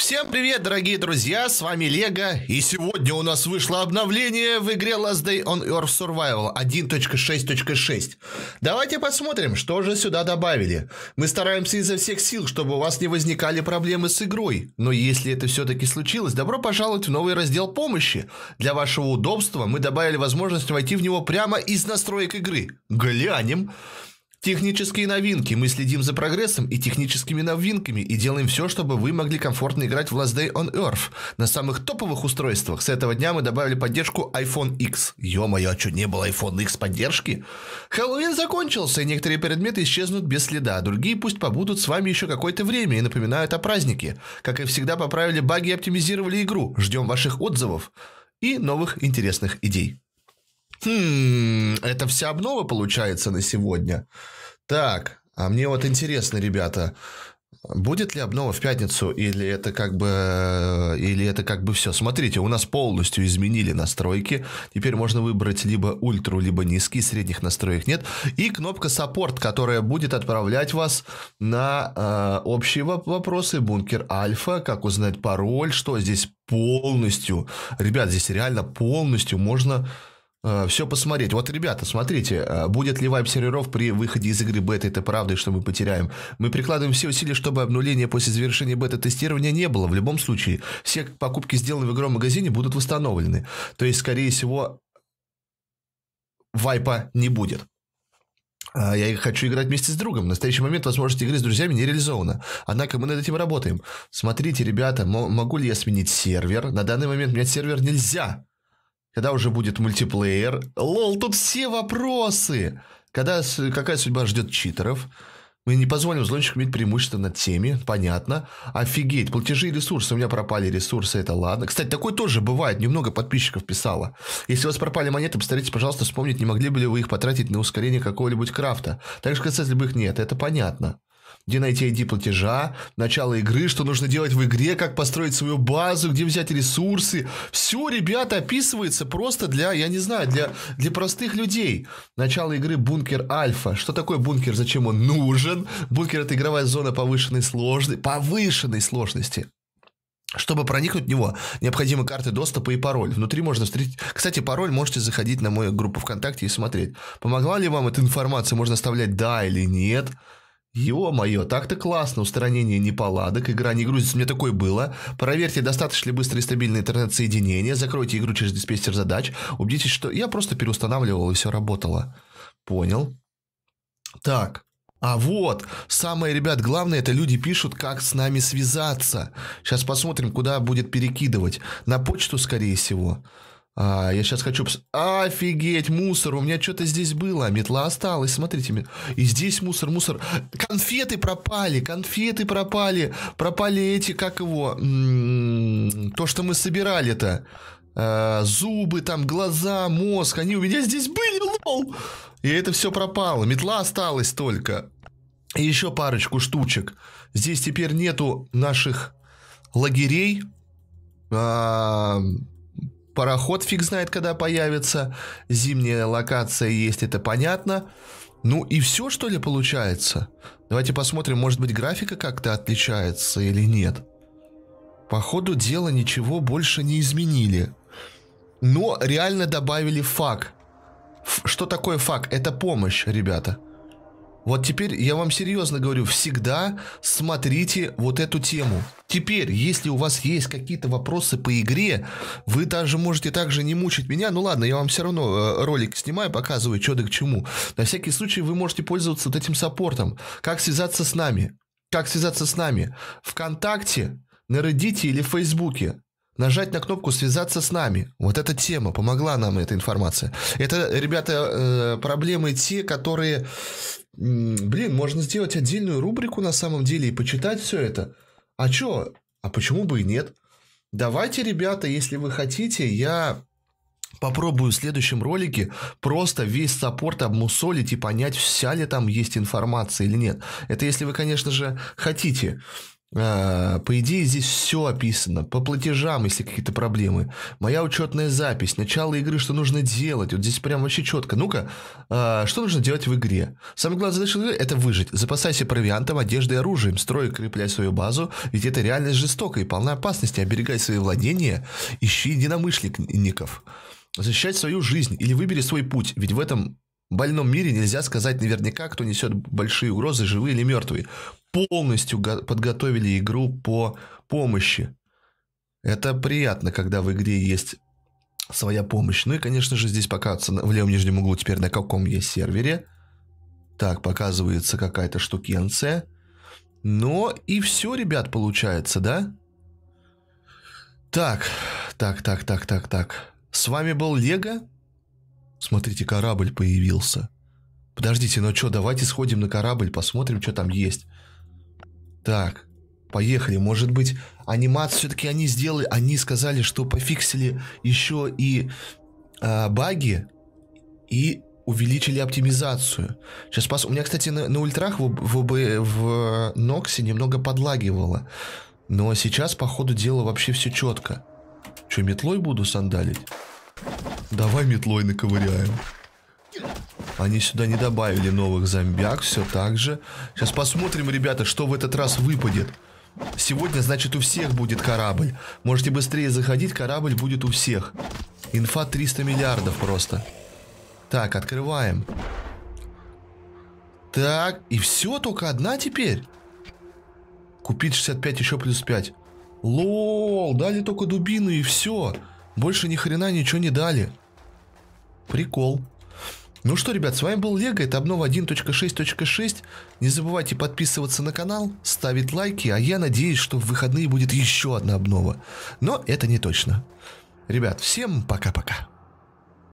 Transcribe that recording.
Всем привет, дорогие друзья, с вами Лего, и сегодня у нас вышло обновление в игре Last Day on Earth Survival 1.6.6. Давайте посмотрим, что же сюда добавили. Мы стараемся изо всех сил, чтобы у вас не возникали проблемы с игрой, но если это все-таки случилось, добро пожаловать в новый раздел помощи. Для вашего удобства мы добавили возможность войти в него прямо из настроек игры. Глянем. Технические новинки. Мы следим за прогрессом и техническими новинками и делаем все, чтобы вы могли комфортно играть в Last Day on Earth на самых топовых устройствах. С этого дня мы добавили поддержку iPhone X. Ё-моё, а что, не было iPhone X поддержки? Хэллоуин закончился, и некоторые предметы исчезнут без следа, а другие пусть побудут с вами еще какое-то время и напоминают о празднике. Как и всегда, поправили баги и оптимизировали игру. Ждем ваших отзывов и новых интересных идей. Хм, это вся обнова получается на сегодня. Так, а мне вот интересно, ребята, Будет ли обнова в пятницу, или это как бы, или это как бы все? Смотрите, у нас полностью изменили настройки. Теперь можно выбрать либо ультру, либо низкий, средних настроек нет. И кнопка саппорт, которая будет отправлять вас на э, общие вопросы, бункер альфа, как узнать пароль, что здесь полностью. Ребят, здесь реально полностью можно Э, все посмотреть. Вот, ребята, смотрите, э, будет ли вайп серверов при выходе из игры бета, это правда, что мы потеряем. Мы прикладываем все усилия, чтобы обнуление после завершения бета-тестирования не было. В любом случае, все покупки, сделанные в игровом магазине, будут восстановлены. То есть, скорее всего, вайпа не будет. Э, я хочу играть вместе с другом. В настоящий момент возможность игры с друзьями не реализована. Однако мы над этим работаем. Смотрите, ребята, могу ли я сменить сервер? На данный момент менять сервер нельзя. Когда уже будет мультиплеер? Лол, тут все вопросы! Когда, какая судьба ждет читеров? Мы не позволим злончику иметь преимущество над теми, понятно. Офигеть, платежи и ресурсы. У меня пропали ресурсы, это ладно. Кстати, такое тоже бывает, немного подписчиков писало. Если у вас пропали монеты, постарайтесь, пожалуйста, вспомнить, не могли бы ли вы их потратить на ускорение какого-нибудь крафта. Так же, кстати, если бы их нет, это понятно где найти ID платежа, начало игры, что нужно делать в игре, как построить свою базу, где взять ресурсы. Все, ребята, описывается просто для, я не знаю, для, для простых людей. Начало игры бункер альфа. Что такое бункер, зачем он нужен? Бункер это игровая зона повышенной сложности, повышенной сложности. Чтобы проникнуть в него, необходимы карты доступа и пароль. Внутри можно встретить... Кстати, пароль можете заходить на мою группу ВКонтакте и смотреть. Помогла ли вам эта информация? Можно оставлять да или нет. Ё-моё, так-то классно, устранение неполадок, игра не грузится, мне такое было. Проверьте, достаточно ли быстрое и стабильное интернет-соединение, закройте игру через диспетчер задач, убедитесь, что я просто переустанавливал и все работало. Понял. Так, а вот, самое, ребят, главное, это люди пишут, как с нами связаться. Сейчас посмотрим, куда будет перекидывать. На почту, скорее всего. А, я сейчас хочу... Пос... Офигеть, мусор, у меня что-то здесь было, метла осталась, смотрите. И здесь мусор, мусор. Конфеты пропали, конфеты пропали. Пропали эти, как его... М-м-м, то, что мы собирали-то. А, зубы, там, глаза, мозг, они у меня здесь были, лол. И это все пропало, метла осталась только. И еще парочку штучек. Здесь теперь нету наших лагерей. А, Пароход фиг знает, когда появится. Зимняя локация есть, это понятно. Ну и все, что ли, получается? Давайте посмотрим, может быть, графика как-то отличается или нет. По ходу дела ничего больше не изменили. Но реально добавили фак. что такое фак? Это помощь, ребята. Вот теперь я вам серьезно говорю, всегда смотрите вот эту тему. Теперь, если у вас есть какие-то вопросы по игре, вы даже можете также не мучить меня. Ну ладно, я вам все равно э, ролик снимаю, показываю, что да к чему. На всякий случай вы можете пользоваться вот этим саппортом. Как связаться с нами? Как связаться с нами? Вконтакте, на Reddit или в Фейсбуке нажать на кнопку «Связаться с нами». Вот эта тема, помогла нам эта информация. Это, ребята, э, проблемы те, которые Блин, можно сделать отдельную рубрику на самом деле и почитать все это. А чё? А почему бы и нет? Давайте, ребята, если вы хотите, я попробую в следующем ролике просто весь саппорт обмусолить и понять, вся ли там есть информация или нет. Это если вы, конечно же, хотите. А, по идее, здесь все описано. По платежам, если какие-то проблемы. Моя учетная запись, начало игры, что нужно делать. Вот здесь прям вообще четко. Ну-ка, а, что нужно делать в игре? Самое главное задача игры – это выжить. Запасайся провиантом, одеждой и оружием. Строй и крепляй свою базу, ведь это реальность жестокая и полна опасности. Оберегай свои владения, ищи единомышленников. Защищать свою жизнь или выбери свой путь, ведь в этом больном мире нельзя сказать наверняка, кто несет большие угрозы, живые или мертвые. Полностью подготовили игру по помощи. Это приятно, когда в игре есть своя помощь. Ну и, конечно же, здесь показывается в левом нижнем углу теперь на каком я сервере. Так, показывается какая-то штукенция. Но и все, ребят, получается, да? Так, так, так, так, так, так. С вами был Лего. Смотрите, корабль появился. Подождите, ну что, давайте сходим на корабль, посмотрим, что там есть. Так, поехали. Может быть, анимацию все-таки они сделали, они сказали, что пофиксили еще и э, баги и увеличили оптимизацию. Сейчас пас, У меня, кстати, на, на ультрах в, в, в, в Ноксе немного подлагивало. Но сейчас, по ходу дела, вообще все четко. Что, метлой буду сандалить? Давай метлой наковыряем. Они сюда не добавили новых зомбяк, все так же. Сейчас посмотрим, ребята, что в этот раз выпадет. Сегодня, значит, у всех будет корабль. Можете быстрее заходить, корабль будет у всех. Инфа 300 миллиардов просто. Так, открываем. Так, и все, только одна теперь? Купить 65, еще плюс 5. Лол, дали только дубину и все. Больше ни хрена ничего не дали. Прикол. Ну что, ребят, с вами был Лего, это обнова 1.6.6. Не забывайте подписываться на канал, ставить лайки, а я надеюсь, что в выходные будет еще одна обнова. Но это не точно. Ребят, всем пока-пока.